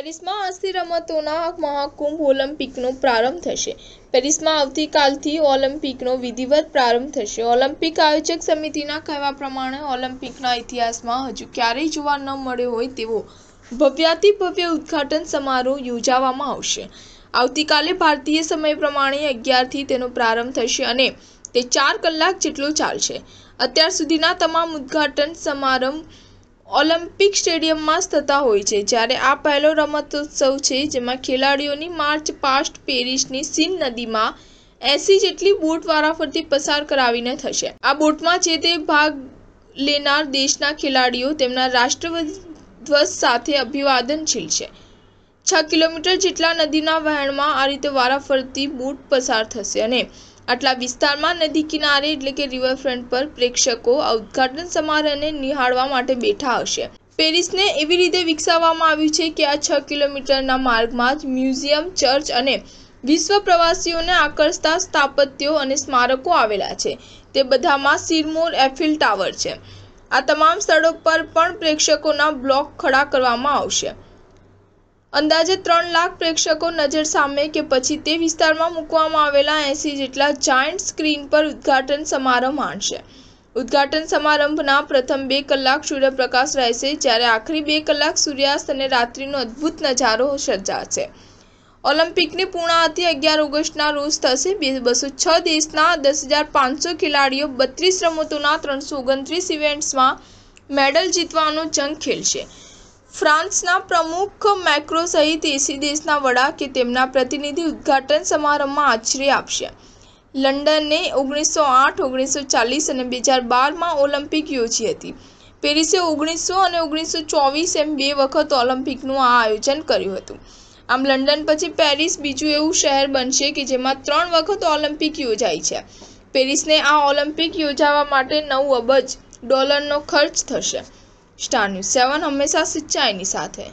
પેરિસમાં અસ્થિ રમતોના મહાકુંભ ઓલિમ્પિકનો પ્રારંભ થશે પેરિસમાં આવતીકાલથી ઓલિમ્પિકનો વિધિવત પ્રારંભ થશે ઓલિમ્પિક આયોજક સમિતિના કહેવા પ્રમાણે ઓલિમ્પિકના ઇતિહાસમાં હજુ ક્યારેય જોવા ન મળ્યો હોય તેવો ભવ્યાતિ ભવ્ય ઉદ્ઘાટન સમારોહ યોજાવામાં આવશે આવતીકાલે ભારતીય સમય પ્રમાણે અગિયારથી તેનો પ્રારંભ થશે અને તે ચાર કલાક જેટલો ચાલશે અત્યાર સુધીના તમામ ઉદઘાટન સમારંભ ઓલિમ્પિક સ્ટેડિયમમાં જ થતા હોય છે જ્યારે આ પહેલો રમતોત્સવ છે જેમાં ખેલાડીઓની માર્ચ પાસ્ટ પેરિસની સીન નદીમાં એસી જેટલી બોટ વારાફરતી પસાર કરાવીને થશે આ બોટમાં જે તે ભાગ લેનાર દેશના ખેલાડીઓ તેમના રાષ્ટ્રધ્વજ સાથે અભિવાદનશીલ છે છ કિલોમીટર જેટલા નદીના વહેણમાં આ રીતે વારાફરતી બોટ પસાર થશે અને આટલા વિસ્તારમાં નદી કિનારે એટલે કે રિવરફ્રન્ટ પર પ્રેક્ષકો આ ઉદઘાટન સમારોહને નિહાળવા માટે બેઠા હશે પેરિસને એવી રીતે વિકસાવવામાં આવ્યું છે કે આ છ કિલોમીટરના માર્ગમાં જ મ્યુઝિયમ ચર્ચ અને વિશ્વ પ્રવાસીઓને આકર્ષતા સ્થાપત્યો અને સ્મારકો આવેલા છે તે બધામાં સિરમોર એફિલ ટાવર છે આ તમામ સ્થળો પર પણ પ્રેક્ષકોના બ્લોક ખડા કરવામાં આવશે અંદાજે ત્રણ લાખ પ્રેક્ષકો નજર સામે કે પછી તે વિસ્તારમાં મૂકવામાં આવેલા એંસી જેટલા જાયન્ટ સ્ક્રીન પર ઉદ્ઘાટન સમારંભ માણશે ઉદ્ઘાટન સમારંભના પ્રથમ બે કલાક સૂર્યપ્રકાશ રહેશે જ્યારે આખરી બે કલાક સૂર્યાસ્ત અને રાત્રિનો અદ્ભુત નજારો સર્જાશે ઓલિમ્પિકની પૂર્ણાહતિ અગિયાર ઓગસ્ટના રોજ થશે બે બસો છ દેશના દસ હજાર પાંચસો ખેલાડીઓ બત્રીસ રમતોના ત્રણસો ઓગણત્રીસ ઇવેન્ટ્સમાં મેડલ જીતવાનો જંગ ખેલશે ફ્રાન્સના પ્રમુખ મેક્રો સહિત એસી દેશના વડા કે તેમના પ્રતિનિધિ ઉદ્ઘાટન સમારંભમાં આશ્રય આપશે લંડને ઓગણીસો આઠ ઓગણીસો ચાલીસ અને બે હજાર બારમાં ઓલિમ્પિક યોજી હતી પેરિસે ઓગણીસો અને ઓગણીસો ચોવીસ એમ બે વખત ઓલિમ્પિકનું આ આયોજન કર્યું હતું આમ લંડન પછી પેરિસ બીજું એવું શહેર બનશે કે જેમાં ત્રણ વખત ઓલિમ્પિક યોજાય છે પેરિસને આ ઓલિમ્પિક યોજાવા માટે નવ અબજ ડોલરનો ખર્ચ થશે સ્ટાર ન્યૂઝ સેવન હંમેશા સચ્ચાઈની સાથે